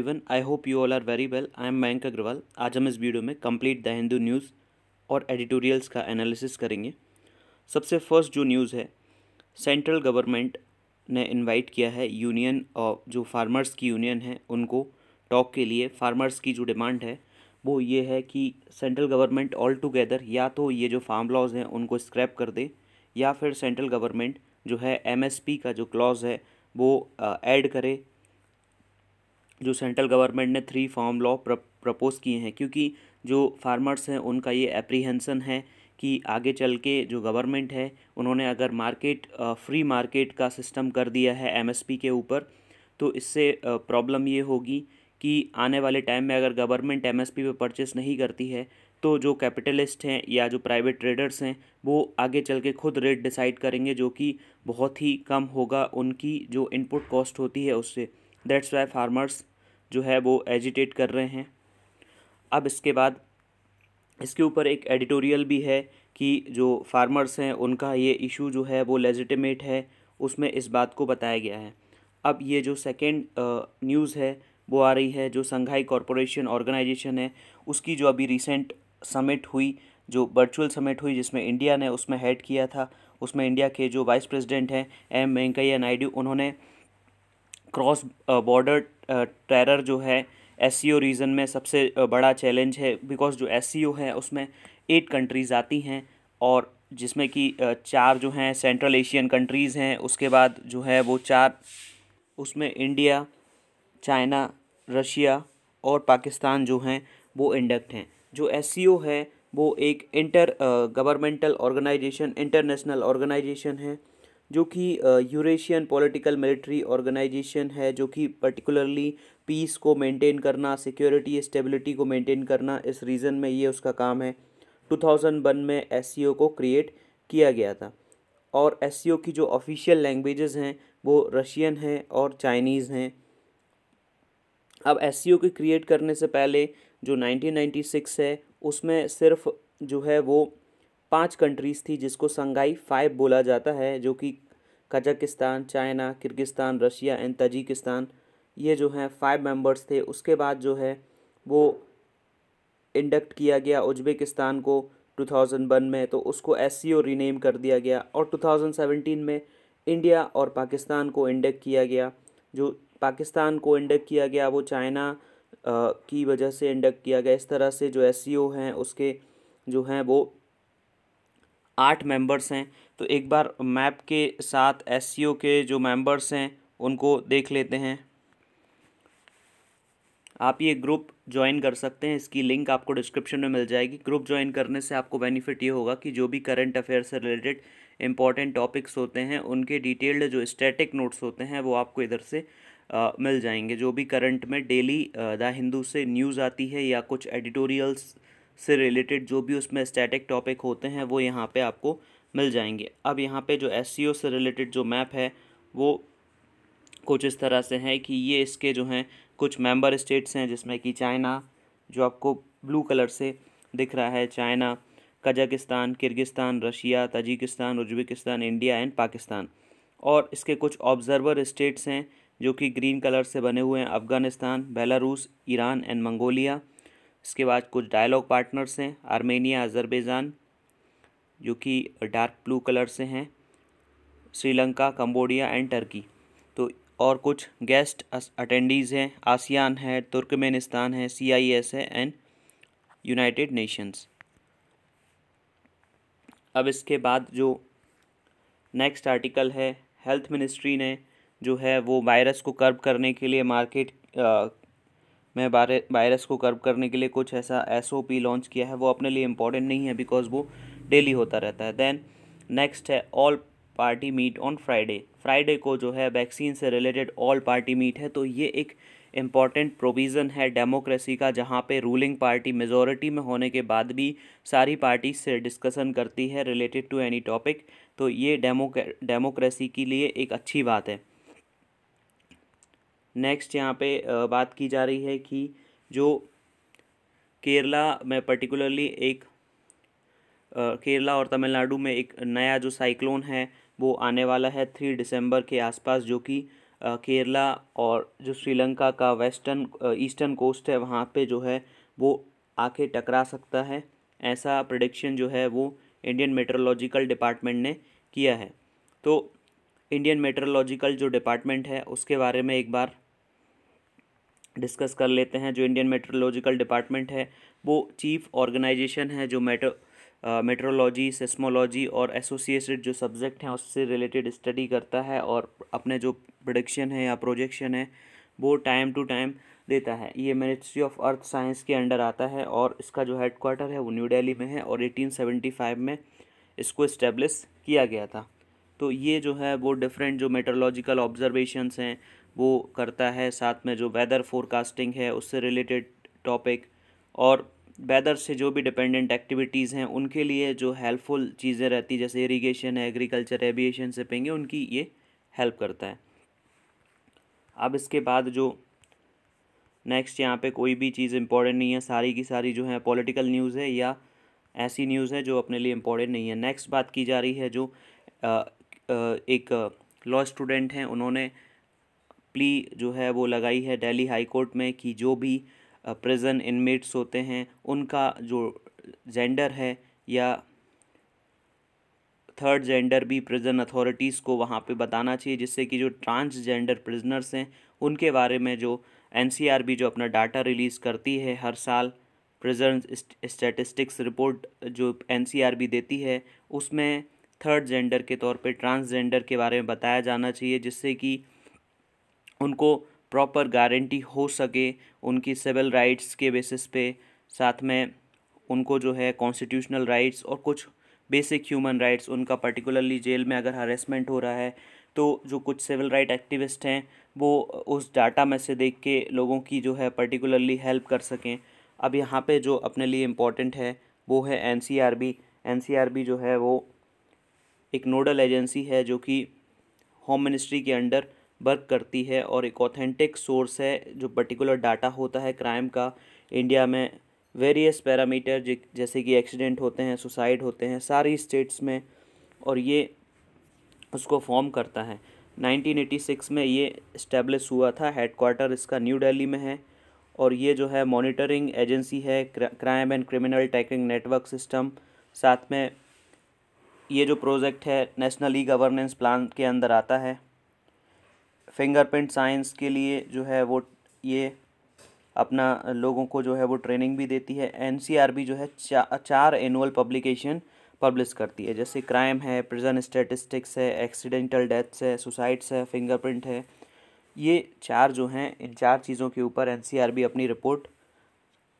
everyone I hope you all are very well I am Mayank Agrawal आज हम इस video में कंप्लीट द हिंदू न्यूज़ और एडिटोरियल्स का एनालिसिस करेंगे सबसे फर्स्ट जो न्यूज़ है सेंट्रल गवर्नमेंट ने इनवाइट किया है यूनियन और जो फार्मर्स की यूनियन है उनको टॉक के लिए फार्मर्स की जो डिमांड है वो ये है कि सेंट्रल गवर्नमेंट ऑल टुगेदर या तो ये जो फार्म लॉज हैं उनको स्क्रैप कर दे या फिर सेंट्रल गवर्नमेंट जो है एम का जो क्लॉज है वो ऐड करे जो सेंट्रल गवर्नमेंट ने थ्री फॉर्म लॉ प्रपोज किए हैं क्योंकि जो फार्मर्स हैं उनका ये एप्रीहेंसन है कि आगे चल के जो गवर्नमेंट है उन्होंने अगर मार्केट फ्री मार्केट का सिस्टम कर दिया है एमएसपी के ऊपर तो इससे प्रॉब्लम ये होगी कि आने वाले टाइम में अगर गवर्नमेंट एमएसपी पे परचेस नहीं करती है तो जो कैपिटलिस्ट हैं या जो प्राइवेट ट्रेडर्स हैं वो आगे चल के खुद रेट डिसाइड करेंगे जो कि बहुत ही कम होगा उनकी जो इनपुट कॉस्ट होती है उससे दैट्स वाई फार्मर्स जो है वो एजिटेट कर रहे हैं अब इसके बाद इसके ऊपर एक एडिटोरियल भी है कि जो फार्मर्स हैं उनका ये इशू जो है वो लेजिटिमेट है उसमें इस बात को बताया गया है अब ये जो सेकेंड न्यूज़ है वो आ रही है जो संघाई कॉरपोरेशन ऑर्गेनाइजेशन है उसकी जो अभी रिसेंट समिट हुई जो वर्चुअल समिट हुई जिसमें इंडिया ने उसमें हेड किया था उसमें इंडिया के जो वाइस प्रेसिडेंट हैं एम वेंकैया नायडू उन्होंने क्रॉस बॉर्डर टेरर जो है एस e रीजन में सबसे बड़ा चैलेंज है बिकॉज जो एस e है उसमें एट कंट्रीज़ आती हैं और जिसमें कि चार जो हैं सेंट्रल एशियन कंट्रीज़ हैं उसके बाद जो है वो चार उसमें इंडिया चाइना रशिया और पाकिस्तान जो हैं वो इंडक्ट हैं जो एस e है वो एक intergovernmental organisation international organisation है जो कि यूरेशियन पॉलिटिकल मिलिट्री ऑर्गेनाइजेशन है जो कि पर्टिकुलरली पीस को मेंटेन करना सिक्योरिटी स्टेबिलिटी को मेंटेन करना इस रीजन में ये उसका काम है 2001 में एस को क्रिएट किया गया था और एस की जो ऑफिशियल लैंग्वेजेस हैं वो रशियन हैं और चाइनीज़ हैं अब एस की क्रिएट करने से पहले जो 1996 है उसमें सिर्फ जो है वो पांच कंट्रीज़ थी जिसको संगाई फाइव बोला जाता है जो कि Kazakhstan China Kyrgyzstan Russia and Tajikistan ये जो हैं फाइव मेंबर्स थे उसके बाद जो है वो इंडक्ट किया गया उज्बेकिस्तान को 2001 में तो उसको एस रीनेम कर दिया गया और 2017 में इंडिया और पाकिस्तान को इंडक्ट किया गया जो पाकिस्तान को इंडक्ट किया गया वो चाइना की वजह से इंडक्ट किया गया इस तरह से जो एस हैं उसके जो हैं वो आठ मेंबर्स हैं तो एक बार मैप के साथ एस के जो मेंबर्स हैं उनको देख लेते हैं आप ये ग्रुप ज्वाइन कर सकते हैं इसकी लिंक आपको डिस्क्रिप्शन में मिल जाएगी ग्रुप ज्वाइन करने से आपको बेनिफिट ये होगा कि जो भी करंट अफेयर से रिलेटेड इंपॉर्टेंट टॉपिक्स होते हैं उनके डिटेल्ड जो स्टैटिक नोट्स होते हैं वो आपको इधर से आ, मिल जाएंगे जो भी करंट में डेली द हिंदू से न्यूज़ आती है या कुछ एडिटोरियल्स से रिलेटेड जो भी उसमें स्टैटिक टॉपिक होते हैं वो यहाँ पर आपको मिल जाएंगे अब यहाँ पे जो एस e से रिलेटेड जो मैप है वो कुछ इस तरह से है कि ये इसके जो हैं कुछ मेंबर स्टेट्स हैं जिसमें कि चाइना जो आपको ब्लू कलर से दिख रहा है China Kazakhstan Kyrgyzstan Russia Tajikistan Uzbekistan India and Pakistan और इसके कुछ ऑब्जर्वर स्टेट्स हैं जो कि ग्रीन कलर से बने हुए हैं Afghanistan Belarus Iran and Mongolia इसके बाद कुछ डायलॉग पार्टनर्स हैं आर्मेनिया अज़रबैजान जो कि डार्क ब्लू कलर से हैं श्रीलंका कंबोडिया एंड टर्की तो और कुछ गेस्ट अटेंडीज़ हैं आसियान है तुर्कमेनिस्तान है सी आई एस है एंड यूनाइटेड नेशंस अब इसके बाद जो नेक्स्ट आर्टिकल है हेल्थ मिनिस्ट्री ने जो है वो वायरस को कर्ब करने के लिए मार्केट में वायरस को कर्ब करने के लिए कुछ ऐसा एस ओ पी लॉन्च किया है वो अपने लिए इम्पोर्टेंट नहीं है बिकॉज वो डेली होता रहता है देन नेक्स्ट है all party meet on Friday Friday को जो है वैक्सीन से रिलेटेड ऑल पार्टी मीट है तो ये एक इम्पॉर्टेंट प्रोविज़न है डेमोक्रेसी का जहाँ पे रूलिंग पार्टी मेजोरिटी में होने के बाद भी सारी पार्टी से डिस्कसन करती है रिलेटेड टू एनी टॉपिक तो ये डेमो डेमोक्रेसी के लिए एक अच्छी बात है नेक्स्ट यहाँ पे बात की जा रही है कि जो केरला में पर्टिकुलरली एक केरला और तमिलनाडु में एक नया जो साइक्लोन है वो आने वाला है थ्री दिसंबर के आसपास जो कि केरला और जो श्रीलंका का वेस्टर्न ईस्टर्न कोस्ट है वहाँ पे जो है वो आके टकरा सकता है ऐसा प्रडिक्शन जो है वो इंडियन मेट्रोलॉजिकल डिपार्टमेंट ने किया है तो इंडियन मेट्रोलॉजिकल जो डिपार्टमेंट है उसके बारे में एक बार डिस्कस कर लेते हैं जो इंडियन मेट्रोलॉजिकल डिपार्टमेंट है वो चीफ ऑर्गेनाइजेशन है जो मेट्रो मेट्रोलॉजी सेस्मोलॉजी और एसोसिएटेड जो सब्जेक्ट हैं उससे रिलेटेड स्टडी करता है और अपने जो प्रोडिक्शन है या प्रोजेक्शन है वो टाइम टू टाइम देता है ये मिनिस्ट्री ऑफ अर्थ साइंस के अंडर आता है और इसका जो हेड क्वार्टर है वो न्यू दिल्ली में है और 1875 में इसको इस्टेब्लिस किया गया था तो ये जो है वो डिफरेंट जो मेट्रोलॉजिकल ऑब्जर्वेशंस हैं वो करता है साथ में जो वेदर फोरकास्टिंग है उससे रिलेटेड टॉपिक और वेदर से जो भी डिपेंडेंट एक्टिविटीज़ हैं उनके लिए जो हेल्पफुल चीज़ें रहती जैसे इरिगेशन है एग्रीकल्चर एविएशन से पेंगे उनकी ये हेल्प करता है अब इसके बाद जो नेक्स्ट यहाँ पे कोई भी चीज़ इम्पोर्टेंट नहीं है सारी की सारी जो है पॉलिटिकल न्यूज़ है या ऐसी न्यूज़ है जो अपने लिए इम्पोर्टेंट नहीं है नेक्स्ट बात की जा रही है जो आ, आ, एक लॉ स्टूडेंट हैं उन्होंने प्ली जो है वो लगाई है डेली हाई कोर्ट में कि जो भी प्रिजन इनमेट्स होते हैं उनका जो जेंडर है या थर्ड जेंडर भी प्रिजन अथॉरिटीज़ को वहाँ पे बताना चाहिए जिससे कि जो ट्रांसजेंडर प्रिजनर्स हैं उनके बारे में जो एन जो अपना डाटा रिलीज़ करती है हर साल प्रिजन स्टेटिस्टिक्स रिपोर्ट जो एन देती है उसमें थर्ड जेंडर के तौर पे ट्रांसजेंडर के बारे में बताया जाना चाहिए जिससे कि उनको प्रॉपर गारंटी हो सके उनकी सिविल राइट्स के बेसिस पे साथ में उनको जो है कॉन्स्टिट्यूशनल राइट्स और कुछ बेसिक ह्यूमन राइट्स उनका पर्टिकुलरली जेल में अगर हरेसमेंट हो रहा है तो जो कुछ सिविल राइट एक्टिविस्ट हैं वो उस डाटा में से देख के लोगों की जो है पर्टिकुलरली हेल्प कर सकें अब यहाँ पे जो अपने लिए इम्पॉर्टेंट है वो है एन एन जो है वो एक नोडल एजेंसी है जो कि होम मिनिस्ट्री के अंडर वर्क करती है और एक ऑथेंटिक सोर्स है जो पर्टिकुलर डाटा होता है क्राइम का इंडिया में वेरियस पैरामीटर जैसे कि एक्सीडेंट होते हैं सुसाइड होते हैं सारी स्टेट्स में और ये उसको फॉर्म करता है 1986 में ये इस्टेब्लिश हुआ था हेडक्वार्टर इसका न्यू दिल्ली में है और ये जो है मॉनिटरिंग एजेंसी है crime and criminal tracking network system साथ में ये जो प्रोजेक्ट है नेशनल ई गवर्नेंस प्लान के अंदर आता है फिंगरप्रिंट साइंस के लिए जो है वो ये अपना लोगों को जो है वो ट्रेनिंग भी देती है एन जो है चा, चार एनुअल पब्लिकेशन पब्लिश करती है जैसे क्राइम है प्रिजन स्टेटिस्टिक्स है एक्सीडेंटल डेथ्स है सुसाइड्स है फिंगरप्रिंट है ये चार जो हैं इन चार चीज़ों के ऊपर एन अपनी रिपोर्ट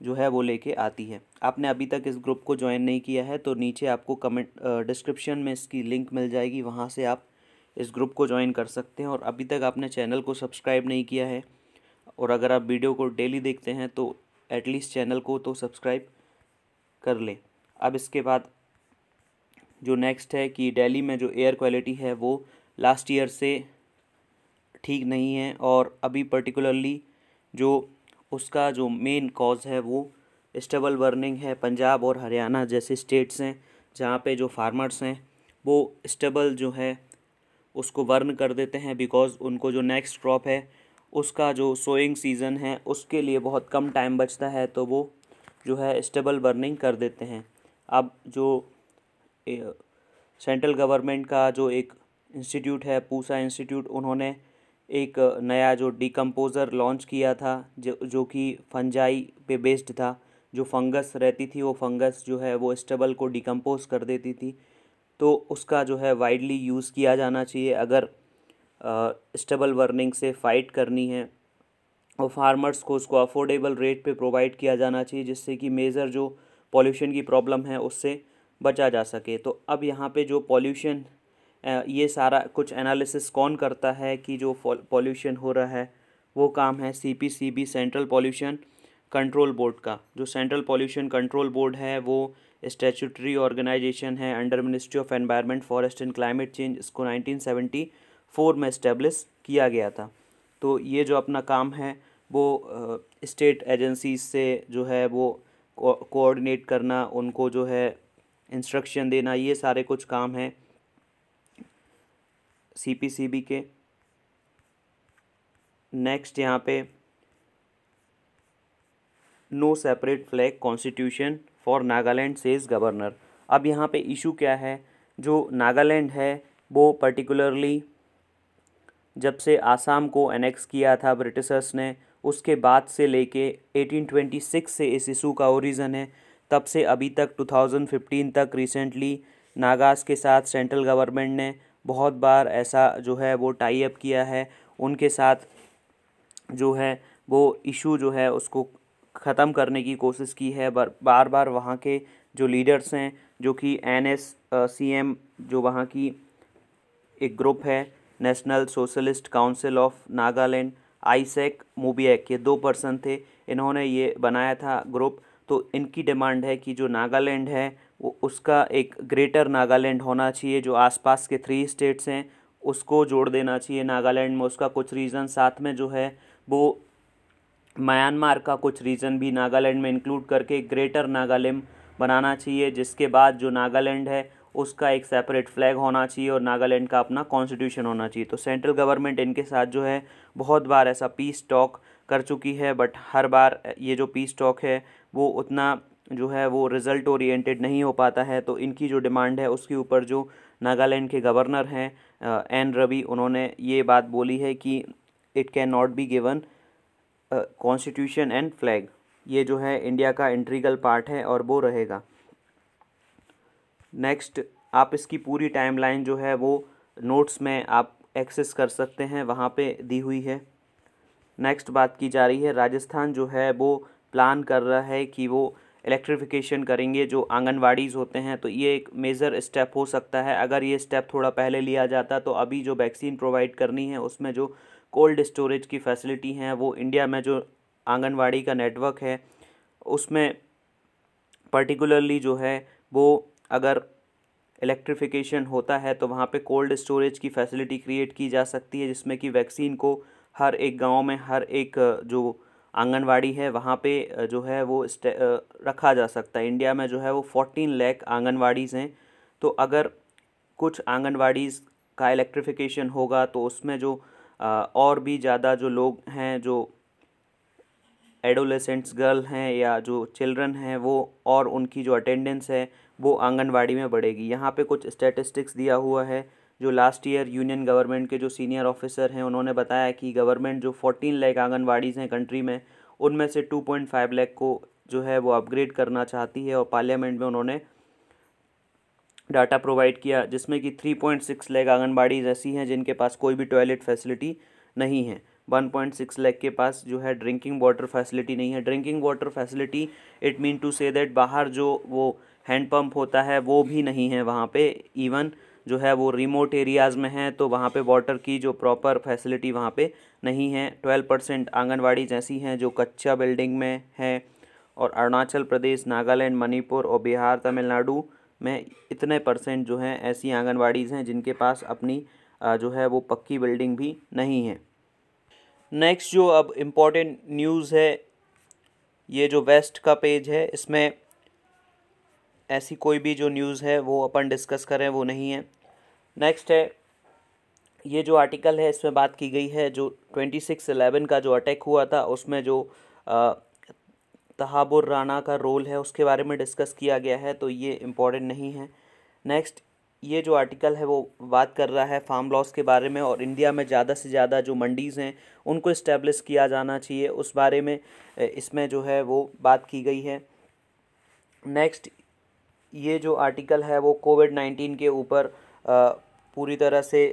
जो है वो लेके आती है आपने अभी तक इस ग्रुप को ज्वाइन नहीं किया है तो नीचे आपको कमेंट डिस्क्रिप्शन में इसकी लिंक मिल जाएगी वहाँ से आप इस ग्रुप को ज्वाइन कर सकते हैं और अभी तक आपने चैनल को सब्सक्राइब नहीं किया है और अगर आप वीडियो को डेली देखते हैं तो एटलीस्ट चैनल को तो सब्सक्राइब कर लें अब इसके बाद जो नेक्स्ट है कि डेली में जो एयर क्वालिटी है वो लास्ट ईयर से ठीक नहीं है और अभी पर्टिकुलरली जो उसका जो मेन कॉज है वो स्टेबल बर्निंग है पंजाब और हरियाणा जैसे स्टेट्स हैं जहाँ पे जो फार्मर्स हैं वो स्टेबल जो है उसको वर्न कर देते हैं बिकॉज़ उनको जो नेक्स्ट क्रॉप है उसका जो सोइंग सीज़न है उसके लिए बहुत कम टाइम बचता है तो वो जो है स्टेबल बर्निंग कर देते हैं अब जो सेंट्रल गवर्नमेंट का जो एक इंस्टीट्यूट है पूसा इंस्टीट्यूट उन्होंने एक नया जो डिकम्पोज़र लॉन्च किया था जो जो कि फंजाई पे बेस्ड था जो फंगस रहती थी वो फंगस जो है वो स्टेबल को डिकम्पोज कर देती थी तो उसका जो है वाइडली यूज़ किया जाना चाहिए अगर स्टेबल वर्निंग से फ़ाइट करनी है और फार्मर्स को उसको अफोर्डेबल रेट पे प्रोवाइड किया जाना चाहिए जिससे कि मेज़र जो पॉल्यूशन की प्रॉब्लम है उससे बचा जा सके तो अब यहाँ पे जो पॉल्यूशन ये सारा कुछ एनालिसिस कौन करता है कि जो पॉल्यूशन हो रहा है वो काम है C P C B central pollution control board का जो सेंट्रल पॉल्यूशन कंट्रोल बोर्ड है वो स्टेचूटरी ऑर्गेनाइजेशन है under ministry of environment forest and climate change इसको 1974 में इस्टेब्लिश किया गया था तो ये जो अपना काम है वो स्टेट एजेंसीज से जो है वो कोऑर्डिनेट करना उनको जो है इंस्ट्रक्शन देना ये सारे कुछ काम हैं सीपीसीबी के नेक्स्ट यहाँ पे no separate flag constitution for Nagaland says governor अब यहाँ पे इशू क्या है जो नागालैंड है वो पर्टिकुलरली जब से आसाम को एनेक्स किया था ब्रिटिशर्स ने उसके बाद से लेके 1826 से इस इशू का ओरिज़न है तब से अभी तक 2015 तक रिसेंटली नागास के साथ सेंट्रल गवर्नमेंट ने बहुत बार ऐसा जो है वो टाई अप किया है उनके साथ जो है वो इशू जो है उसको ख़त्म करने की कोशिश की है बार बार वहाँ के जो लीडर्स हैं जो कि एन एस सी एम जो वहाँ की एक ग्रुप है national socialist council of Nagaland Isak मोबियक ये दो पर्सन थे इन्होंने ये बनाया था ग्रुप तो इनकी डिमांड है कि जो नागालैंड है वो उसका एक ग्रेटर नागालैंड होना चाहिए जो आसपास के थ्री स्टेट्स हैं उसको जोड़ देना चाहिए नागालैंड में उसका कुछ रीजन साथ में जो है वो म्यांमार का कुछ रीजन भी नागालैंड में इंक्लूड करके ग्रेटर नागालैंड बनाना चाहिए जिसके बाद जो नागालैंड है उसका एक सेपरेट फ्लैग होना चाहिए और नागालैंड का अपना कॉन्स्टिट्यूशन होना चाहिए तो सेंट्रल गवर्नमेंट इनके साथ जो है बहुत बार ऐसा पीस टॉक कर चुकी है बट हर बार ये जो पीस टॉक है वो उतना जो है वो रिज़ल्ट ओरिएंटेड नहीं हो पाता है तो इनकी जो डिमांड है उसके ऊपर जो नागालैंड के गवर्नर हैं एन रवि उन्होंने ये बात बोली है कि it can not be given constitution and flag ये जो है इंडिया का इंट्रीगल पार्ट है और वो रहेगा नेक्स्ट आप इसकी पूरी टाइमलाइन जो है वो नोट्स में आप एक्सेस कर सकते हैं वहाँ पे दी हुई है नेक्स्ट बात की जा रही है राजस्थान जो है वो प्लान कर रहा है कि वो इलेक्ट्रिफिकेशन करेंगे जो आंगनवाड़ीज़ होते हैं तो ये एक मेज़र स्टेप हो सकता है अगर ये स्टेप थोड़ा पहले लिया जाता तो अभी जो वैक्सीन प्रोवाइड करनी है उसमें जो कोल्ड स्टोरेज की फैसिलिटी हैं वो इंडिया में जो आंगनवाड़ी का नेटवर्क है उसमें पर्टिकुलरली जो है वो अगर इलेक्ट्रिफिकेशन होता है तो वहाँ पे कोल्ड स्टोरेज की फैसिलिटी क्रिएट की जा सकती है जिसमें कि वैक्सीन को हर एक गांव में हर एक जो आंगनवाड़ी है वहाँ पे जो है वो रखा जा सकता है इंडिया में जो है वो फोर्टीन लैख आंगनवाड़ीज़ हैं तो अगर कुछ आंगनवाड़ीज़ का इलेक्ट्रिफिकेशन होगा तो उसमें जो और भी ज़्यादा जो लोग हैं जो एडोलेसेंट्स गर्ल हैं या जो चिल्ड्रन हैं वो और उनकी जो अटेंडेंस है वो आंगनवाड़ी में बढ़ेगी यहाँ पे कुछ स्टेटिस्टिक्स दिया हुआ है जो लास्ट ईयर यूनियन गवर्नमेंट के जो सीनियर ऑफिसर हैं उन्होंने बताया कि गवर्नमेंट जो फोर्टीन लाख आंगनवाड़ीज़ हैं कंट्री में उनमें से टू पॉइंट फाइव लाख को जो है वो अपग्रेड करना चाहती है और पार्लियामेंट में उन्होंने डाटा प्रोवाइड किया जिसमें कि three point six lakh anganwadi ऐसी हैं जिनके पास कोई भी टॉयलेट फैसिलिटी नहीं है वन पॉइंट सिक्स लैख के पास जो है ड्रिंकिंग वाटर फैसिलिटी नहीं है drinking water facility it mean to say that बाहर जो वो हैंड पंप होता है वो भी नहीं है वहाँ पे इवन जो है वो रिमोट एरियाज़ में है तो वहाँ पे वाटर की जो प्रॉपर फैसिलिटी वहाँ पे नहीं है ट्वेल्व परसेंट आंगनबाड़ी जैसी हैं जो कच्चा बिल्डिंग में है और अरुणाचल प्रदेश नागालैंड मणिपुर और बिहार तमिलनाडु में इतने परसेंट जो हैं ऐसी आंगनवाड़ीज़ हैं जिनके पास अपनी जो है वो पक्की बिल्डिंग भी नहीं है नेक्स्ट जो अब इम्पॉर्टेंट न्यूज़ है ये जो वेस्ट का पेज है इसमें ऐसी कोई भी जो न्यूज़ है वो अपन डिस्कस करें वो नहीं है नेक्स्ट है ये जो आर्टिकल है इसमें बात की गई है जो ट्वेंटी सिक्स एलेवन का जो अटैक हुआ था उसमें जो आ, तहाबुर राना का रोल है उसके बारे में डिस्कस किया गया है तो ये इम्पॉर्टेंट नहीं है नेक्स्ट ये जो आर्टिकल है वो बात कर रहा है फार्म लॉस के बारे में और इंडिया में ज़्यादा से ज़्यादा जो मंडीज़ हैं उनको इस्टेब्लिश किया जाना चाहिए उस बारे में इसमें जो है वो बात की गई है नेक्स्ट ये जो आर्टिकल है वो कोविड नाइन्टीन के ऊपर पूरी तरह से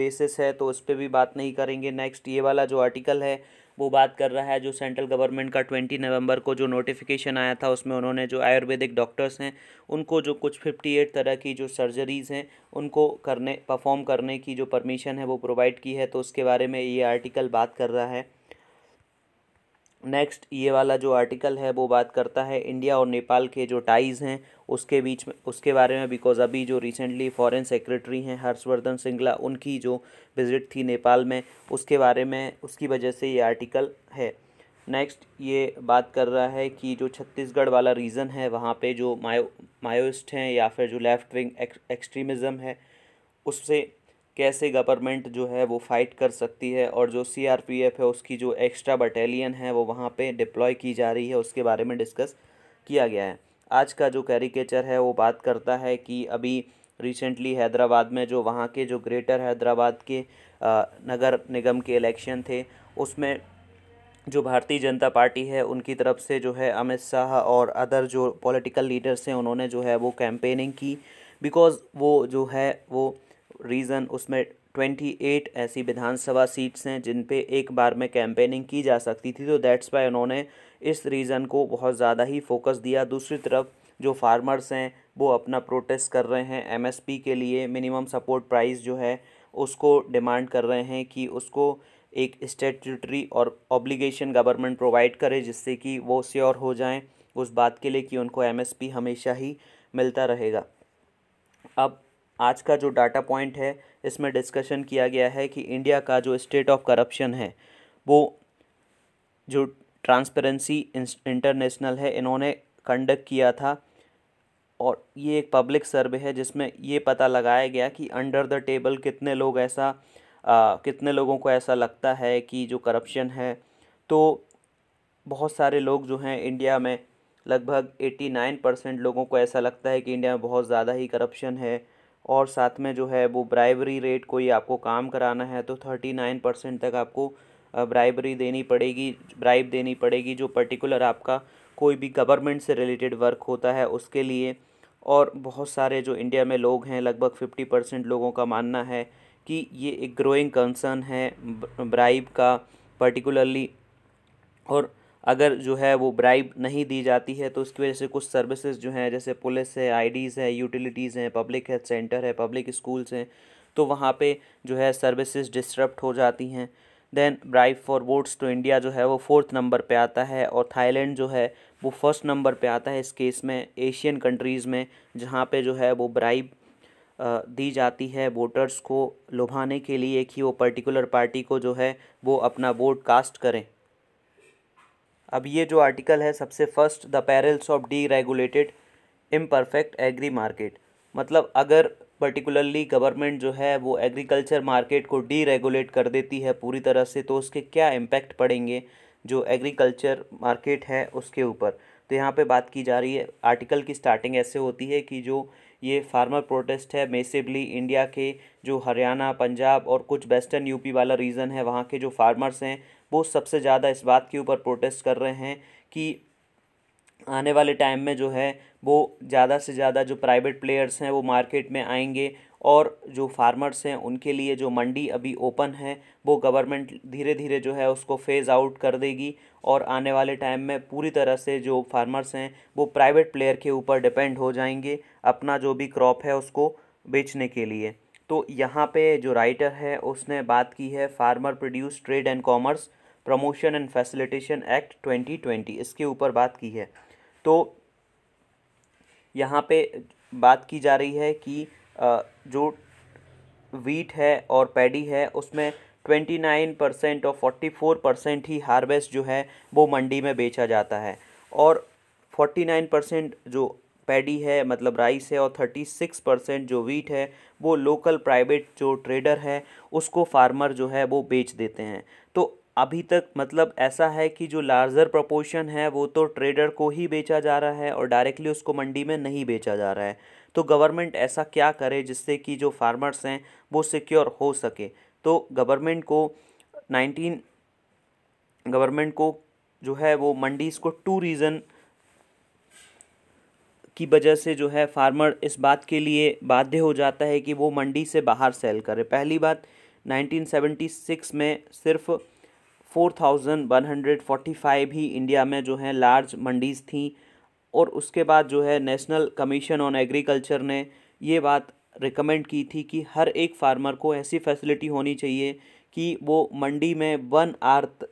बेसिस है तो उस पर भी बात नहीं करेंगे नेक्स्ट ये वाला जो आर्टिकल है वो बात कर रहा है जो सेंट्रल गवर्नमेंट का ट्वेंटी नवंबर को जो नोटिफिकेशन आया था उसमें उन्होंने जो आयुर्वेदिक डॉक्टर्स हैं उनको जो कुछ फिफ्टी एट तरह की जो सर्जरीज़ हैं उनको करने परफॉर्म करने की जो परमिशन है वो प्रोवाइड की है तो उसके बारे में ये आर्टिकल बात कर रहा है नेक्स्ट ये वाला जो आर्टिकल है वो बात करता है इंडिया और नेपाल के जो टाइज़ हैं उसके बीच में उसके बारे में बिकॉज अभी जो रिसेंटली फॉरेन सेक्रेटरी हैं हर्षवर्धन सिंगला उनकी जो विज़िट थी नेपाल में उसके बारे में उसकी वजह से ये आर्टिकल है नेक्स्ट ये बात कर रहा है कि जो छत्तीसगढ़ वाला रीज़न है वहाँ पर जो मायो मायोइस्ट हैं या फिर जो लेफ़्ट विंग एक्सट्रीमिज़म है उससे कैसे गवर्नमेंट जो है वो फाइट कर सकती है और जो सीआरपीएफ है उसकी जो एक्स्ट्रा बटालियन है वो वहाँ पे डिप्लॉय की जा रही है उसके बारे में डिस्कस किया गया है आज का जो कैरिकेचर है वो बात करता है कि अभी रिसेंटली हैदराबाद में जो वहाँ के जो ग्रेटर हैदराबाद के नगर निगम के इलेक्शन थे उसमें जो भारतीय जनता पार्टी है उनकी तरफ से जो है अमित शाह और अदर जो पॉलिटिकल लीडर्स हैं उन्होंने जो है वो कैंपेनिंग की बिकॉज़ वो जो है वो रीज़न उसमें ट्वेंटी एट ऐसी विधानसभा सीट्स हैं जिन पे एक बार में कैंपेनिंग की जा सकती थी तो दैट्स वाई उन्होंने इस रीज़न को बहुत ज़्यादा ही फोकस दिया दूसरी तरफ जो फार्मर्स हैं वो अपना प्रोटेस्ट कर रहे हैं एमएसपी के लिए मिनिमम सपोर्ट प्राइस जो है उसको डिमांड कर रहे हैं कि उसको एक स्टेटरी और ऑब्लिगेशन गवर्नमेंट प्रोवाइड करे जिससे कि वो श्योर हो जाएं उस बात के लिए कि उनको एमएसपी हमेशा ही मिलता रहेगा अब आज का जो डाटा पॉइंट है इसमें डिस्कशन किया गया है कि इंडिया का जो स्टेट ऑफ करप्शन है वो जो ट्रांसपेरेंसी इंटरनेशनल है इन्होंने कंडक्ट किया था और ये एक पब्लिक सर्वे है जिसमें ये पता लगाया गया कि अंडर द टेबल कितने लोग ऐसा आ, कितने लोगों को ऐसा लगता है कि जो करप्शन है तो बहुत सारे लोग जो हैं इंडिया में लगभग एटी नाइन परसेंट लोगों को ऐसा लगता है कि इंडिया में बहुत ज़्यादा ही करप्शन है और साथ में जो है वो ब्राइबरी रेट कोई आपको काम कराना है तो थर्टी नाइन परसेंट तक आपको ब्राइबरी देनी पड़ेगी ब्राइब देनी पड़ेगी जो पर्टिकुलर आपका कोई भी गवर्नमेंट से रिलेटेड वर्क होता है उसके लिए और बहुत सारे जो इंडिया में लोग हैं लगभग फिफ्टी परसेंट लोगों का मानना है कि ये एक ग्रोइंग कंसर्न है ब्राइब का पर्टिकुलरली और अगर जो है वो ब्राइब नहीं दी जाती है तो उसकी वजह से कुछ सर्विसेज जो हैं जैसे पुलिस है आईडीज़ है यूटिलिटीज़ हैं पब्लिक हेल्थ सेंटर है पब्लिक स्कूल्स हैं तो वहाँ पे जो है सर्विसेज डिस्टर्ब्ड हो जाती हैं then bribe for votes to India जो है वो फोर्थ नंबर पे आता है और थाईलैंड जो है वो फर्स्ट नंबर पे आता है इस केस में एशियन कंट्रीज़ में जहाँ पे जो है वो ब्राइब दी जाती है वोटर्स को लुभाने के लिए कि वो पर्टिकुलर पार्टी को जो है वो अपना वोट कास्ट करें अब ये जो आर्टिकल है सबसे first the perils of deregulated imperfect agri market मतलब अगर पर्टिकुलरली गवर्नमेंट जो है वो एग्रीकल्चर मार्केट को डी रेगुलेट कर देती है पूरी तरह से तो उसके क्या इम्पैक्ट पड़ेंगे जो एग्रीकल्चर मार्केट है उसके ऊपर तो यहाँ पे बात की जा रही है आर्टिकल की स्टार्टिंग ऐसे होती है कि जो ये फार्मर प्रोटेस्ट है मेसिबली इंडिया के जो हरियाणा पंजाब और कुछ वेस्टर्न यूपी वाला रीजन है वहाँ के जो फार्मर्स हैं वो सबसे ज़्यादा इस बात के ऊपर प्रोटेस्ट कर रहे हैं कि आने वाले टाइम में जो है वो ज़्यादा से ज़्यादा जो प्राइवेट प्लेयर्स हैं वो मार्केट में आएंगे और जो फार्मर्स हैं उनके लिए जो मंडी अभी ओपन है वो गवर्नमेंट धीरे धीरे जो है उसको फेज़ आउट कर देगी और आने वाले टाइम में पूरी तरह से जो फार्मर्स हैं वो प्राइवेट प्लेयर के ऊपर डिपेंड हो जाएंगे अपना जो भी क्रॉप है उसको बेचने के लिए तो यहाँ पे जो राइटर है उसने बात की है farmer produce trade and commerce promotion and facilitation act 2020 इसके ऊपर बात की है तो यहाँ पे बात की जा रही है कि जो वीट है और पैडी है उसमें ट्वेंटी नाइन परसेंट और फोर्टी फोर परसेंट ही हार्वेस्ट जो है वो मंडी में बेचा जाता है और 49 नाइन परसेंट जो पैडी है मतलब राइस है और थर्टी सिक्स परसेंट जो वीट है वो लोकल प्राइवेट जो ट्रेडर है उसको फार्मर जो है वो बेच देते हैं तो अभी तक मतलब ऐसा है कि जो लार्जर प्रपोर्शन है वो तो ट्रेडर को ही बेचा जा रहा है और डायरेक्टली उसको मंडी में नहीं बेचा जा रहा है तो गवर्नमेंट ऐसा क्या करे जिससे कि जो फार्मर्स हैं वो सिक्योर हो सके तो गवर्नमेंट को नाइनटीन गवर्नमेंट को जो है वो मंडीज़ को टू रीज़न की वजह से जो है फार्मर इस बात के लिए बाध्य हो जाता है कि वो मंडी से बाहर सेल करे पहली बात 1976 में सिर्फ़ 4,145 ही इंडिया में जो है लार्ज मंडीज़ थी और उसके बाद जो है नेशनल कमीशन ऑन एग्रीकल्चर ने ये बात रिकमेंड की थी कि हर एक फार्मर को ऐसी फैसिलिटी होनी चाहिए कि वो मंडी में वन आर्थ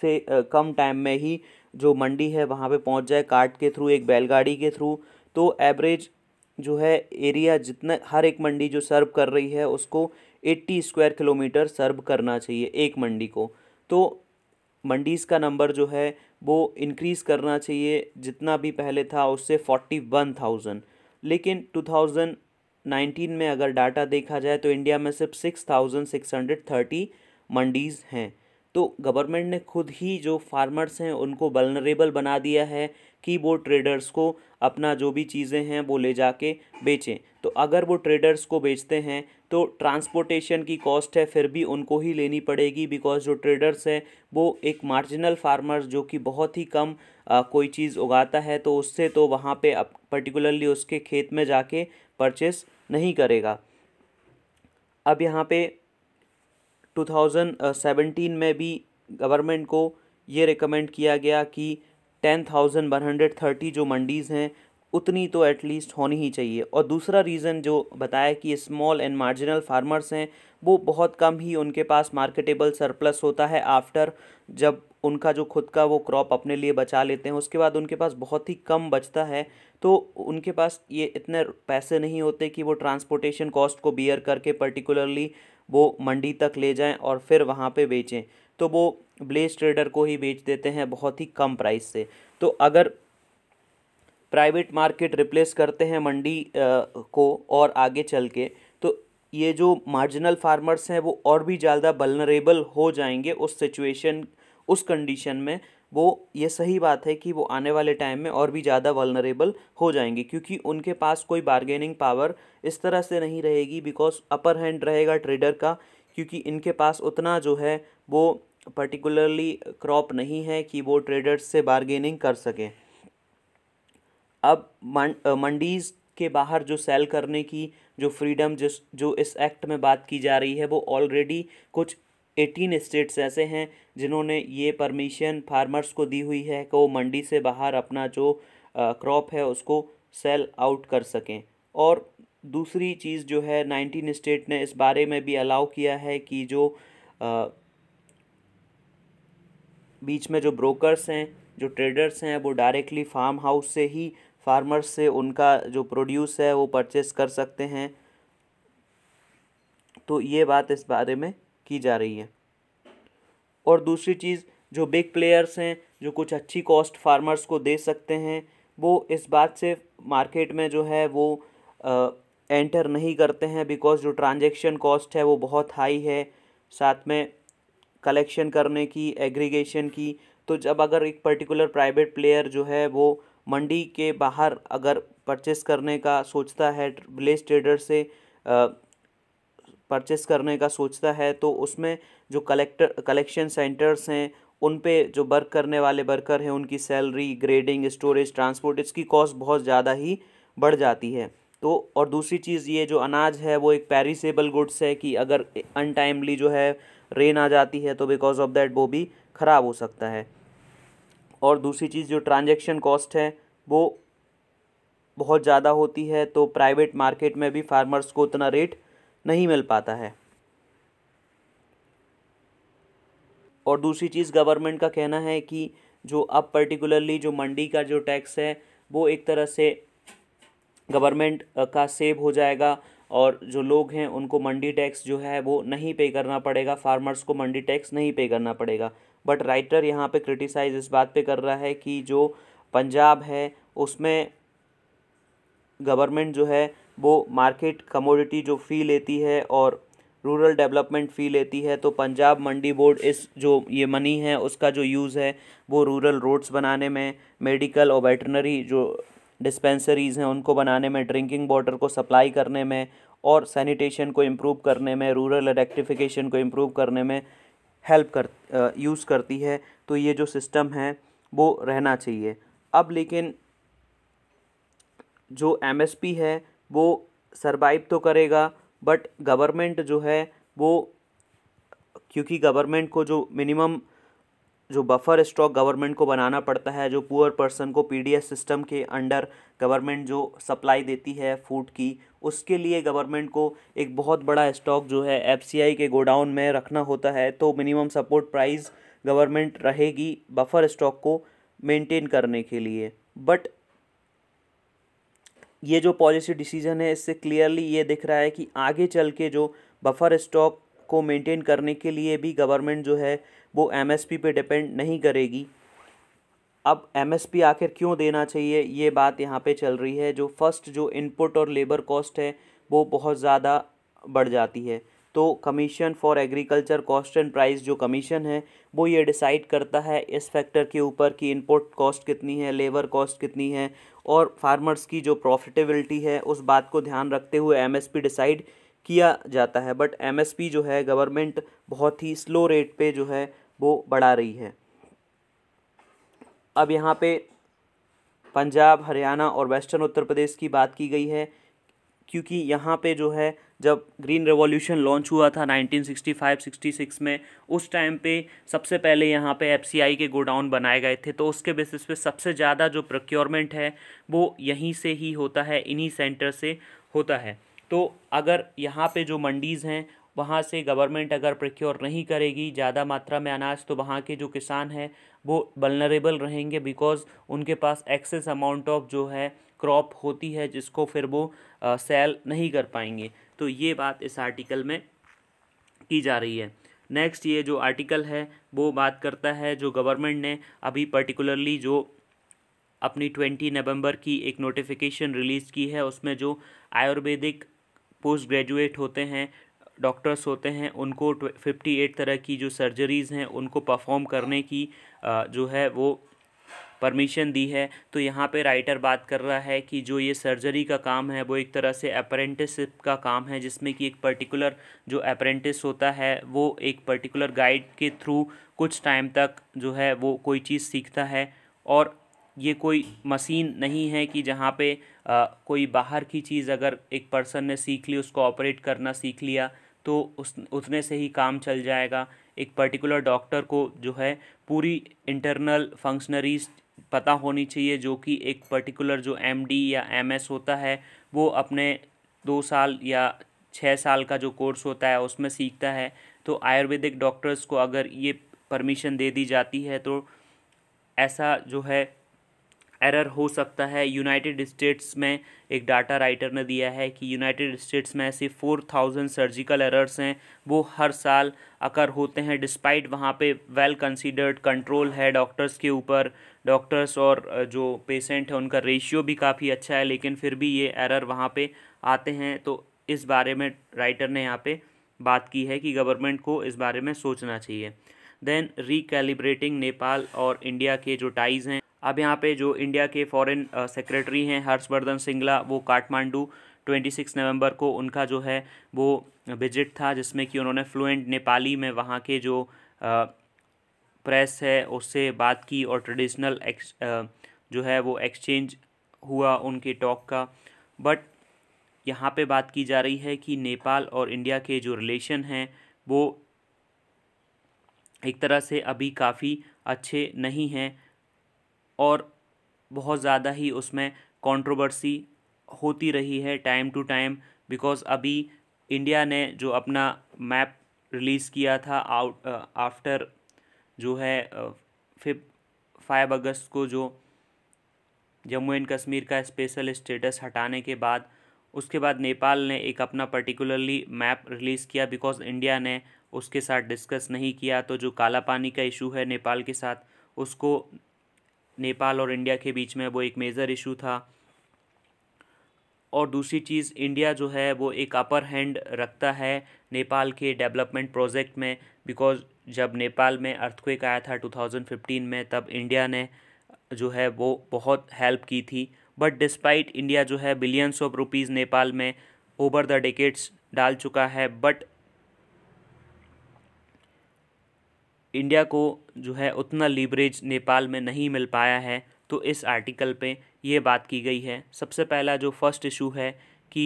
से कम टाइम में ही जो मंडी है वहाँ पे पहुँच जाए कार्ट के थ्रू एक बैलगाड़ी के थ्रू तो एवरेज जो है एरिया जितना हर एक मंडी जो सर्व कर रही है उसको एट्टी स्क्वायर किलोमीटर सर्व करना चाहिए एक मंडी को तो मंडीज़ का नंबर जो है वो इंक्रीज़ करना चाहिए जितना भी पहले था उससे फोर्टी वन थाउजेंड लेकिन टू थाउजेंड नाइनटीन में अगर डाटा देखा जाए तो इंडिया में सिर्फ six thousand six hundred thirty mandis हैं तो गवर्नमेंट ने खुद ही जो फार्मर्स हैं उनको वलनरेबल बना दिया है कि वो ट्रेडर्स को अपना जो भी चीज़ें हैं वो ले जाके बेचें तो अगर वो ट्रेडर्स को बेचते हैं तो ट्रांसपोर्टेशन की कॉस्ट है फिर भी उनको ही लेनी पड़ेगी बिकॉज जो ट्रेडर्स हैं वो एक मार्जिनल फार्मर जो कि बहुत ही कम आ, कोई चीज़ उगाता है तो उससे तो वहाँ पे अब पर्टिकुलरली उसके खेत में जाके परचेस नहीं करेगा अब यहाँ पे 2017 में भी गवर्नमेंट को ये रिकमेंड किया गया कि ten thousand one hundred thirty जो मंडीज़ हैं उतनी तो एटलीस्ट होनी ही चाहिए और दूसरा रीज़न जो बताया कि स्मॉल एंड मार्जिनल फार्मर्स हैं वो बहुत कम ही उनके पास मार्केटेबल सरप्लस होता है आफ्टर जब उनका जो खुद का वो क्रॉप अपने लिए बचा लेते हैं उसके बाद उनके पास बहुत ही कम बचता है तो उनके पास ये इतने पैसे नहीं होते कि वो ट्रांसपोर्टेशन कॉस्ट को बियर करके पर्टिकुलरली वो मंडी तक ले जाएं और फिर वहाँ पे बेचें तो वो ब्लेस ट्रेडर को ही बेच देते हैं बहुत ही कम प्राइस से तो अगर प्राइवेट मार्केट रिप्लेस करते हैं मंडी को और आगे चल के तो ये जो मार्जिनल फार्मर्स हैं वो और भी ज़्यादा बलनरेबल हो जाएंगे उस सिचुएशन उस कंडीशन में वो ये सही बात है कि वो आने वाले टाइम में और भी ज़्यादा वलनरेबल हो जाएंगे क्योंकि उनके पास कोई बार्गेनिंग पावर इस तरह से नहीं रहेगी बिकॉज अपर हैंड रहेगा ट्रेडर का क्योंकि इनके पास उतना जो है वो पर्टिकुलरली क्रॉप नहीं है कि वो ट्रेडर्स से बार्गेनिंग कर सकें अब मंडीज़ के बाहर जो सेल करने की जो फ्रीडम जिस जो इस एक्ट में बात की जा रही है वो ऑलरेडी कुछ एटीन स्टेट्स ऐसे हैं जिन्होंने ये परमिशन फार्मर्स को दी हुई है कि वो मंडी से बाहर अपना जो क्रॉप है उसको सेल आउट कर सकें और दूसरी चीज़ जो है नाइनटीन स्टेट ने इस बारे में भी अलाउ किया है कि जो आ, बीच में जो ब्रोकर्स हैं जो ट्रेडर्स हैं वो डायरेक्टली फार्म हाउस से ही फार्मर्स से उनका जो प्रोड्यूस है वो परचेस कर सकते हैं तो ये बात इस बारे में की जा रही है और दूसरी चीज़ जो बिग प्लेयर्स हैं जो कुछ अच्छी कॉस्ट फार्मर्स को दे सकते हैं वो इस बात से मार्केट में जो है वो आ, एंटर नहीं करते हैं बिकॉज जो ट्रांज़ेक्शन कॉस्ट है वो बहुत हाई है साथ में कलेक्शन करने की एग्रीगेशन की तो जब अगर एक पर्टिकुलर प्राइवेट प्लेयर जो है वो मंडी के बाहर अगर परचेस करने का सोचता है विलेज ट्रेडर से परचेस करने का सोचता है तो उसमें जो कलेक्टर कलेक्शन सेंटर्स हैं उन पे जो वर्क करने वाले वर्कर हैं उनकी सैलरी ग्रेडिंग स्टोरेज ट्रांसपोर्ट इसकी कॉस्ट बहुत ज़्यादा ही बढ़ जाती है तो और दूसरी चीज़ ये जो अनाज है वो एक पैरिसेबल गुड्स है कि अगर अनटाइमली जो है रेन आ जाती है तो बिकॉज ऑफ दैट वो भी ख़राब हो सकता है और दूसरी चीज़ जो ट्रांजेक्शन कॉस्ट है वो बहुत ज़्यादा होती है तो प्राइवेट मार्केट में भी फार्मर्स को उतना रेट नहीं मिल पाता है और दूसरी चीज़ गवर्नमेंट का कहना है कि जो अब पर्टिकुलरली जो मंडी का जो टैक्स है वो एक तरह से गवर्नमेंट का सेव हो जाएगा और जो लोग हैं उनको मंडी टैक्स जो है वो नहीं पे करना पड़ेगा फार्मर्स को मंडी टैक्स नहीं पे करना पड़ेगा बट राइटर यहाँ पे क्रिटिसाइज इस बात पे कर रहा है कि जो पंजाब है उसमें गवर्नमेंट जो है वो मार्केट कमोडिटी जो फ़ी लेती है और रूरल डेवलपमेंट फ़ी लेती है तो पंजाब मंडी बोर्ड इस जो ये मनी है उसका जो यूज़ है वो रूरल रोड्स बनाने में मेडिकल और वेटनरी जो डिस्पेंसरीज़ हैं उनको बनाने में ड्रिंकिंग वाटर को सप्लाई करने में और सैनिटेशन को इम्प्रूव करने में रूरल इलेक्ट्रिफिकेशन को इम्प्रूव करने में हेल्प कर यूज़ uh, करती है तो ये जो सिस्टम है वो रहना चाहिए अब लेकिन जो एम है वो सरवाइव तो करेगा बट गवर्नमेंट जो है वो क्योंकि गवर्नमेंट को जो मिनिमम जो बफर स्टॉक गवर्नमेंट को बनाना पड़ता है जो पुअर पर्सन को पीडीएस सिस्टम के अंडर गवर्नमेंट जो सप्लाई देती है फूड की उसके लिए गवर्नमेंट को एक बहुत बड़ा स्टॉक जो है एफ के गोडाउन में रखना होता है तो मिनिमम सपोर्ट प्राइस गवर्नमेंट रहेगी बफर स्टॉक को मेंटेन करने के लिए बट ये जो पॉलिसी डिसीजन है इससे क्लियरली ये दिख रहा है कि आगे चल के जो बफर स्टॉक को मेंटेन करने के लिए भी गवर्नमेंट जो है वो एमएसपी पे डिपेंड नहीं करेगी अब एमएसपी आखिर क्यों देना चाहिए ये बात यहाँ पे चल रही है जो फर्स्ट जो इनपुट और लेबर कॉस्ट है वो बहुत ज़्यादा बढ़ जाती है तो commission for agriculture cost and price जो कमीशन है वो ये डिसाइड करता है इस फैक्टर के ऊपर कि इनपुट कॉस्ट कितनी है लेबर कॉस्ट कितनी है और फार्मर्स की जो प्रॉफिटेबिलिटी है उस बात को ध्यान रखते हुए पी डिसाइड किया जाता है बट पी जो है गवर्नमेंट बहुत ही स्लो रेट पे जो है वो बढ़ा रही है अब यहाँ पे पंजाब हरियाणा और वेस्टर्न उत्तर प्रदेश की बात की गई है क्योंकि यहाँ पे जो है जब ग्रीन रेवोल्यूशन लॉन्च हुआ था 1965-66 में उस टाइम पे सबसे पहले यहाँ पे एफ के गोडाउन बनाए गए थे तो उसके बेसिस पे सबसे ज़्यादा जो प्रोक्योरमेंट है वो यहीं से ही होता है इन्हीं सेंटर से होता है तो अगर यहाँ पे जो मंडीज़ हैं वहाँ से गवर्नमेंट अगर प्रिक्योर नहीं करेगी ज़्यादा मात्रा में अनाज तो वहाँ के जो किसान हैं वो बलनरेबल रहेंगे बिकॉज़ उनके पास एक्सेस अमाउंट ऑफ जो है क्रॉप होती है जिसको फिर वो आ, सेल नहीं कर पाएंगे तो ये बात इस आर्टिकल में की जा रही है नेक्स्ट ये जो आर्टिकल है वो बात करता है जो गवर्नमेंट ने अभी पर्टिकुलरली जो अपनी ट्वेंटी नवंबर की एक नोटिफिकेशन रिलीज़ की है उसमें जो आयुर्वेदिक पोस्ट ग्रेजुएट होते हैं डॉक्टर्स होते हैं उनको फिफ्टी एट तरह की जो सर्जरीज़ हैं उनको परफॉर्म करने की जो है वो परमिशन दी है तो यहाँ पे राइटर बात कर रहा है कि जो ये सर्जरी का काम है वो एक तरह से अप्रेंटिसशिप का काम है जिसमें कि एक पर्टिकुलर जो अप्रेंटिस होता है वो एक पर्टिकुलर गाइड के थ्रू कुछ टाइम तक जो है वो कोई चीज़ सीखता है और ये कोई मशीन नहीं है कि जहाँ पे आ, कोई बाहर की चीज़ अगर एक पर्सन ने सीख ली उसको ऑपरेट करना सीख लिया तो उस उतने से ही काम चल जाएगा एक पर्टिकुलर डॉक्टर को जो है पूरी इंटरनल फंक्शनरीज पता होनी चाहिए जो कि एक पर्टिकुलर जो एमडी या एमएस होता है वो अपने दो साल या छः साल का जो कोर्स होता है उसमें सीखता है तो आयुर्वेदिक डॉक्टर्स को अगर ये परमिशन दे दी जाती है तो ऐसा जो है एरर हो सकता है यूनाइटेड स्टेट्स में एक डाटा राइटर ने दिया है कि यूनाइटेड स्टेट्स में ऐसे फोर थाउजेंड सर्जिकल एरर्स हैं वो हर साल अकर होते हैं डिस्पाइट वहाँ पे वेल कंसीडर्ड कंट्रोल है डॉक्टर्स के ऊपर डॉक्टर्स और जो पेशेंट है उनका रेशियो भी काफ़ी अच्छा है लेकिन फिर भी ये एरर वहाँ पर आते हैं तो इस बारे में राइटर ने यहाँ पर बात की है कि गवर्नमेंट को इस बारे में सोचना चाहिए देन रिकेलिब्रेटिंग नेपाल और इंडिया के जो टाइज हैं अब यहाँ पे जो इंडिया के फॉरेन सेक्रेटरी uh, हैं हर्षवर्धन सिंगला वो काठमांडू ट्वेंटी सिक्स नवंबर को उनका जो है वो विजिट था जिसमें कि उन्होंने फ्लुएंट नेपाली में वहाँ के जो आ, uh, प्रेस है उससे बात की और ट्रेडिशनल एक्स आ, जो है वो एक्सचेंज हुआ उनके टॉक का बट यहाँ पे बात की जा रही है कि नेपाल और इंडिया के जो रिलेशन हैं वो एक तरह से अभी काफ़ी अच्छे नहीं हैं और बहुत ज़्यादा ही उसमें कंट्रोवर्सी होती रही है टाइम टू टाइम बिकॉज़ अभी इंडिया ने जो अपना मैप रिलीज़ किया था आउट आफ्टर uh, जो है फिफ uh, फाइव अगस्त को जो जम्मू एंड कश्मीर का स्पेशल स्टेटस हटाने के बाद उसके बाद नेपाल ने एक अपना पर्टिकुलरली मैप रिलीज़ किया बिकॉज इंडिया ने उसके साथ डिस्कस नहीं किया तो जो काला पानी का इशू है नेपाल के साथ उसको नेपाल और इंडिया के बीच में वो एक मेजर इशू था और दूसरी चीज़ इंडिया जो है वो एक अपर हैंड रखता है नेपाल के डेवलपमेंट प्रोजेक्ट में बिकॉज जब नेपाल में अर्थक्वेक आया था 2015 में तब इंडिया ने जो है वो बहुत हेल्प की थी बट डिस्पाइट इंडिया जो है बिलियंस ऑफ रुपीज़ नेपाल में ओवर द डेकेट्स डाल चुका है बट इंडिया को जो है उतना लीवरेज नेपाल में नहीं मिल पाया है तो इस आर्टिकल पे ये बात की गई है सबसे पहला जो फर्स्ट इशू है कि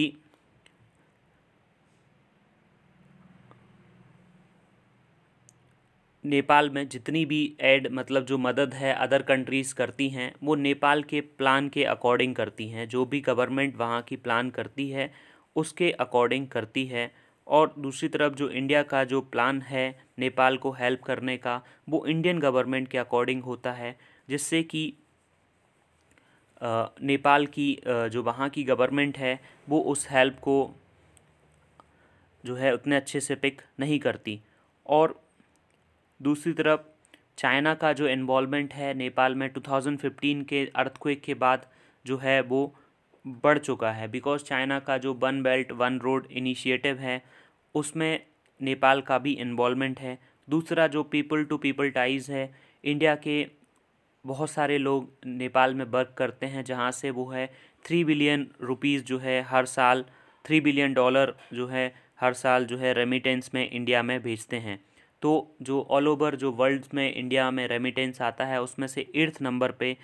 नेपाल में जितनी भी एड मतलब जो मदद है अदर कंट्रीज़ करती हैं वो नेपाल के प्लान के अकॉर्डिंग करती हैं जो भी गवर्नमेंट वहाँ की प्लान करती है उसके अकॉर्डिंग करती है और दूसरी तरफ जो इंडिया का जो प्लान है नेपाल को हेल्प करने का वो इंडियन गवर्नमेंट के अकॉर्डिंग होता है जिससे कि नेपाल की जो वहाँ की गवर्नमेंट है वो उस हेल्प को जो है उतने अच्छे से पिक नहीं करती और दूसरी तरफ चाइना का जो इन्वॉलमेंट है नेपाल में 2015 के अर्थक्वेक के बाद जो है वो बढ़ चुका है बिकॉज चाइना का जो one belt one road initiative है उसमें नेपाल का भी इन्वॉलमेंट है दूसरा जो पीपल टू पीपल टाइज़ है इंडिया के बहुत सारे लोग नेपाल में वर्क करते हैं जहाँ से वो है थ्री बिलियन रुपीज़ जो है हर साल थ्री बिलियन डॉलर जो है हर साल जो है रेमिटेंस में इंडिया में भेजते हैं तो जो ऑल ओवर जो वर्ल्ड में इंडिया में रेमिटेंस आता है उसमें से एर्थ नंबर पे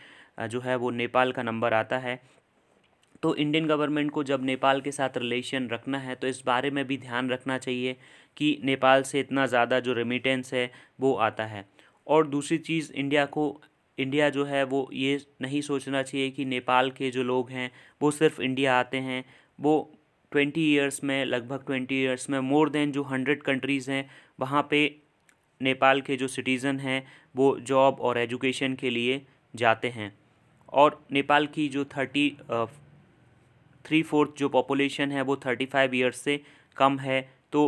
जो है वो नेपाल का नंबर आता है तो इंडियन गवर्नमेंट को जब नेपाल के साथ रिलेशन रखना है तो इस बारे में भी ध्यान रखना चाहिए कि नेपाल से इतना ज़्यादा जो रेमिटेंस है वो आता है और दूसरी चीज़ इंडिया को इंडिया जो है वो ये नहीं सोचना चाहिए कि नेपाल के जो लोग हैं वो सिर्फ इंडिया आते हैं वो ट्वेंटी ईयर्स में लगभग ट्वेंटी ईयर्स में मोर देन जो हंड्रेड कंट्रीज़ हैं वहाँ पे नेपाल के जो सिटीज़न हैं वो जॉब और एजुकेशन के लिए जाते हैं और नेपाल की जो थर्टी थ्री फोर्थ जो पॉपुलेशन है वो थर्टी फाइव ईयर्स से कम है तो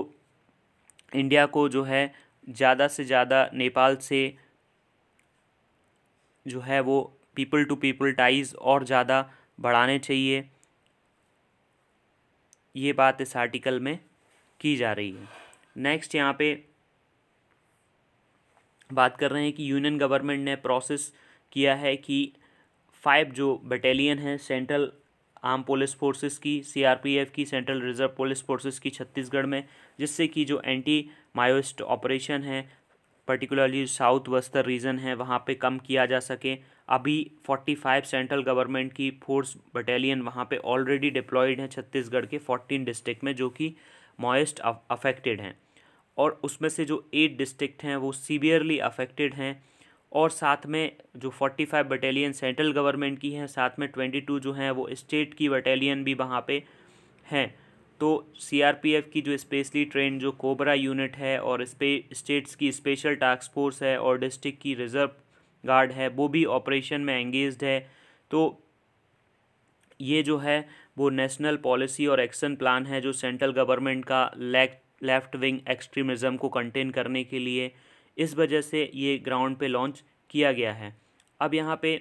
इंडिया को जो है ज़्यादा से ज़्यादा नेपाल से जो है वो पीपल टू पीपल टाइज और ज़्यादा बढ़ाने चाहिए ये बात इस आर्टिकल में की जा रही है नेक्स्ट यहाँ पे बात कर रहे हैं कि यूनियन गवर्नमेंट ने प्रोसेस किया है कि फाइव जो बटालियन है सेंट्रल आर्म पुलिस फोर्सेस की सीआरपीएफ की सेंट्रल रिजर्व पुलिस फोर्सेस की छत्तीसगढ़ में जिससे कि जो एंटी माओस्ट ऑपरेशन है पर्टिकुलरली साउथ वस्तर रीजन है वहाँ पे कम किया जा सके अभी 45 सेंट्रल गवर्नमेंट की फोर्स बटालियन वहाँ पे ऑलरेडी डिप्लॉयड हैं छत्तीसगढ़ के 14 डिस्ट्रिक्ट में जो कि मॉइस्ट अफेक्टेड हैं और उसमें से जो एट डिस्ट्रिक्ट हैं वो सीवियरली अफेक्टेड हैं और साथ में जो forty five battalion central government की हैं साथ में ट्वेंटी टू जो हैं वो स्टेट की बटालियन भी वहाँ पे हैं तो सीआरपीएफ की जो स्पेशली ट्रेन जो कोबरा यूनिट है और स्टेट्स की स्पेशल टास्क फोर्स है और डिस्ट्रिक्ट की रिज़र्व गार्ड है वो भी ऑपरेशन में एंगेज है तो ये जो है वो नेशनल पॉलिसी और एक्शन प्लान है जो सेंट्रल गवर्नमेंट का लेफ्ट विंग एक्सट्रीमिज़म को कंटेन करने के लिए इस वजह से ये ग्राउंड पे लॉन्च किया गया है अब यहाँ पे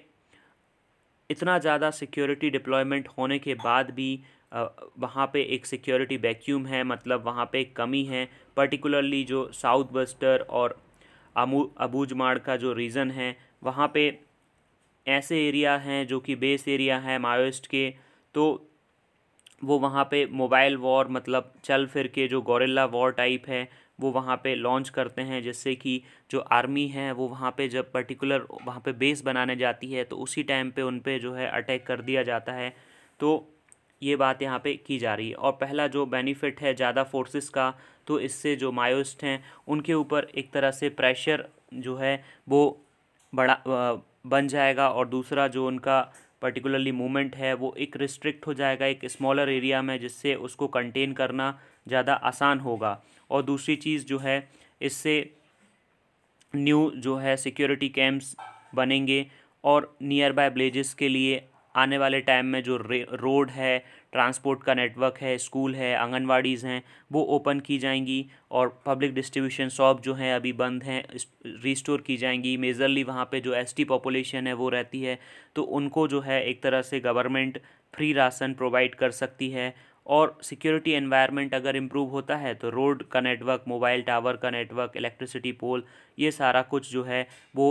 इतना ज़्यादा सिक्योरिटी डिप्लॉयमेंट होने के बाद भी वहाँ पे एक सिक्योरिटी वैक्यूम है मतलब वहाँ पे कमी है पर्टिकुलरली जो साउथ वेस्टर और अबूजमाड़ का जो रीज़न है वहाँ पे ऐसे एरिया हैं जो कि बेस एरिया है माओस्ट के तो वो वहाँ पे मोबाइल वॉर मतलब चल फिर के जो गोरिल्ला वॉर टाइप है वो वहाँ पे लॉन्च करते हैं जिससे कि जो आर्मी है वो वहाँ पे जब पर्टिकुलर वहाँ पे बेस बनाने जाती है तो उसी टाइम पे उन पर जो है अटैक कर दिया जाता है तो ये बात यहाँ पे की जा रही है और पहला जो बेनिफिट है ज़्यादा फोर्सेस का तो इससे जो मायोस्ट हैं उनके ऊपर एक तरह से प्रेशर जो है वो बड़ा बन जाएगा और दूसरा जो उनका पर्टिकुलरली मूवमेंट है वो एक रिस्ट्रिक्ट हो जाएगा एक स्मॉलर एरिया में जिससे उसको कंटेन करना ज़्यादा आसान होगा और दूसरी चीज़ जो है इससे न्यू जो है सिक्योरिटी कैंप्स बनेंगे और नियर बाय विलेजेस के लिए आने वाले टाइम में जो रोड है ट्रांसपोर्ट का नेटवर्क है स्कूल है आंगनवाड़ीज़ हैं वो ओपन की जाएंगी और पब्लिक डिस्ट्रीब्यूशन शॉप जो हैं अभी बंद हैं रिस्टोर की जाएंगी मेजरली वहाँ पे जो एसटी पॉपुलेशन है वो रहती है तो उनको जो है एक तरह से गवर्नमेंट फ्री राशन प्रोवाइड कर सकती है और सिक्योरिटी एनवायरनमेंट अगर इम्प्रूव होता है तो रोड का नेटवर्क मोबाइल टावर का नेटवर्क इलेक्ट्रिसिटी पोल ये सारा कुछ जो है वो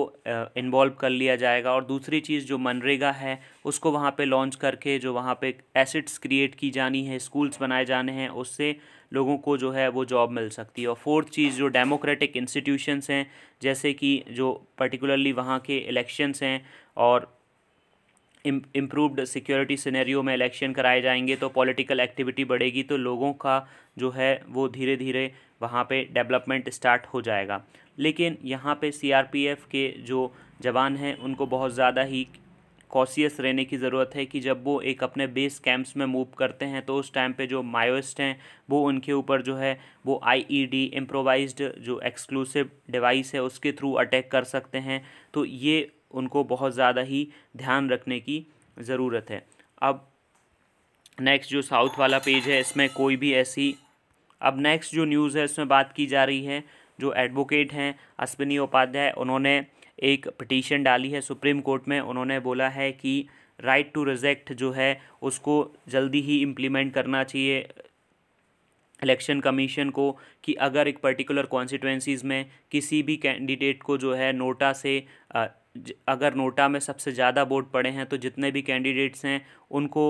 इन्वॉल्व कर लिया जाएगा और दूसरी चीज़ जो मनरेगा है उसको वहाँ पे लॉन्च करके जो वहाँ पे एसेट्स क्रिएट की जानी है स्कूल्स बनाए जाने हैं उससे लोगों को जो है वो जॉब मिल सकती है और फोर्थ चीज़ जो डेमोक्रेटिक इंस्टीट्यूशंस हैं जैसे कि जो पर्टिकुलरली वहाँ के इलेक्शंस हैं और इम्प्रूवड सिक्योरिटी सिनेरियो में इलेक्शन कराए जाएंगे तो पॉलिटिकल एक्टिविटी बढ़ेगी तो लोगों का जो है वो धीरे धीरे वहाँ पे डेवलपमेंट स्टार्ट हो जाएगा लेकिन यहाँ पे सीआरपीएफ के जो जवान हैं उनको बहुत ज़्यादा ही कॉशियस रहने की ज़रूरत है कि जब वो एक अपने बेस कैंप्स में मूव करते हैं तो उस टाइम पे जो माओस्ट हैं वो उनके ऊपर जो है वो आईईडी इम्प्रोवाइज्ड e जो एक्सक्लूसिव डिवाइस है उसके थ्रू अटैक कर सकते हैं तो ये उनको बहुत ज़्यादा ही ध्यान रखने की ज़रूरत है अब नेक्स्ट जो साउथ वाला पेज है इसमें कोई भी ऐसी अब नेक्स्ट जो न्यूज़ है उसमें बात की जा रही है जो एडवोकेट हैं अश्विनी उपाध्याय उन्होंने एक पटिशन डाली है सुप्रीम कोर्ट में उन्होंने बोला है कि राइट टू रिजेक्ट जो है उसको जल्दी ही इम्प्लीमेंट करना चाहिए इलेक्शन कमीशन को कि अगर एक पर्टिकुलर कॉन्स्टिट्यूंसीज़ में किसी भी कैंडिडेट को जो है नोटा से अगर नोटा में सबसे ज़्यादा वोट पड़े हैं तो जितने भी कैंडिडेट्स हैं उनको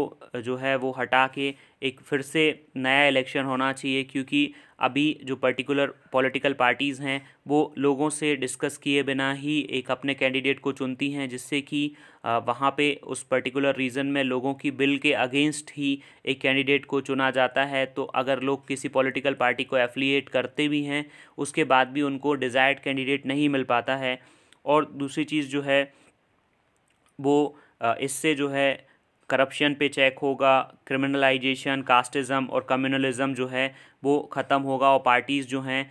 जो है वो हटा के एक फिर से नया इलेक्शन होना चाहिए क्योंकि अभी जो पर्टिकुलर पॉलिटिकल पार्टीज़ हैं वो लोगों से डिस्कस किए बिना ही एक अपने कैंडिडेट को चुनती हैं जिससे कि वहाँ पे उस पर्टिकुलर रीज़न में लोगों की बिल के अगेंस्ट ही एक कैंडिडेट को चुना जाता है तो अगर लोग किसी पॉलिटिकल पार्टी को एफिलिएट करते भी हैं उसके बाद भी उनको डिज़ायर्ड कैंडिडेट नहीं मिल पाता है और दूसरी चीज़ जो है वो इससे जो है करप्शन पे चेक होगा क्रिमिनलाइजेशन कास्टिज़म और कम्युनलिज़म जो है वो ख़त्म होगा और पार्टीज़ जो हैं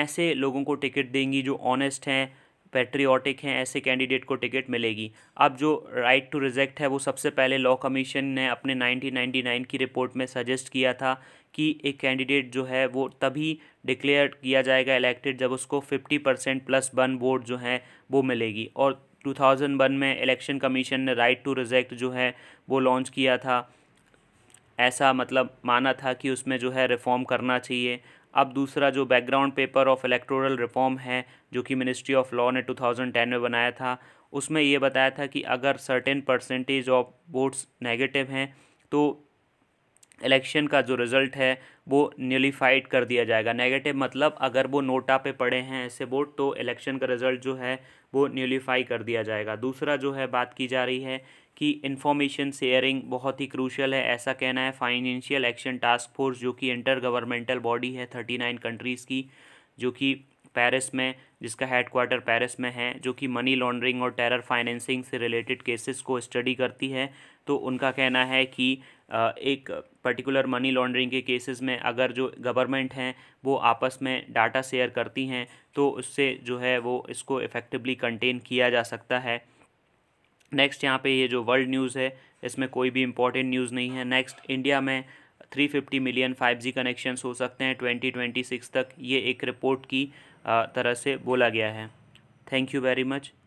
ऐसे लोगों को टिकट देंगी जो ऑनेस्ट हैं पेट्रियाटिक हैं ऐसे कैंडिडेट को टिकट मिलेगी अब जो राइट टू रिजेक्ट है वो सबसे पहले लॉ कमीशन ने अपने 1999 की रिपोर्ट में सजेस्ट किया था कि एक कैंडिडेट जो है वो तभी डिक्लेयर किया जाएगा इलेक्टेड जब उसको fifty percent plus one vote जो हैं वो मिलेगी और टू थाउजेंड वन में इलेक्शन कमीशन ने राइट टू रिजेक्ट जो है वो लॉन्च किया था ऐसा मतलब माना था कि उसमें जो है रिफ़ॉर्म करना चाहिए अब दूसरा जो background paper of electoral reform है जो कि मिनिस्ट्री ऑफ लॉ ने 2010 में बनाया था उसमें ये बताया था कि अगर certain percentage of votes negative हैं तो इलेक्शन का जो रिज़ल्ट है वो न्यूलीफाइड कर दिया जाएगा नेगेटिव मतलब अगर वो नोटा पे पड़े हैं ऐसे वोट तो इलेक्शन का रिज़ल्ट जो है वो न्यूलीफाई कर दिया जाएगा दूसरा जो है बात की जा रही है कि इन्फॉर्मेशन शेयरिंग बहुत ही क्रूशल है ऐसा कहना है फाइनेंशियल एक्शन टास्क फोर्स जो कि इंटर गवर्नमेंटल बॉडी है थर्टी नाइन कंट्रीज़ की जो कि पेरिस में जिसका हेडक्वार्टर पेरिस में है जो कि मनी लॉन्ड्रिंग और टेरर फाइनेंसिंग से रिलेटेड केसेस को स्टडी करती है तो उनका कहना है कि एक पर्टिकुलर मनी लॉन्ड्रिंग के केसेस में अगर जो गवर्नमेंट हैं वो आपस में डाटा शेयर करती हैं तो उससे जो है वो इसको इफ़ेक्टिवली कंटेन किया जा सकता है नेक्स्ट यहाँ पे ये जो वर्ल्ड न्यूज़ है इसमें कोई भी इंपॉर्टेंट न्यूज़ नहीं है नेक्स्ट इंडिया में three fifty million five G connections हो सकते हैं ट्वेंटी ट्वेंटी सिक्स तक ये एक रिपोर्ट की तरह से बोला गया है थैंक यू वेरी मच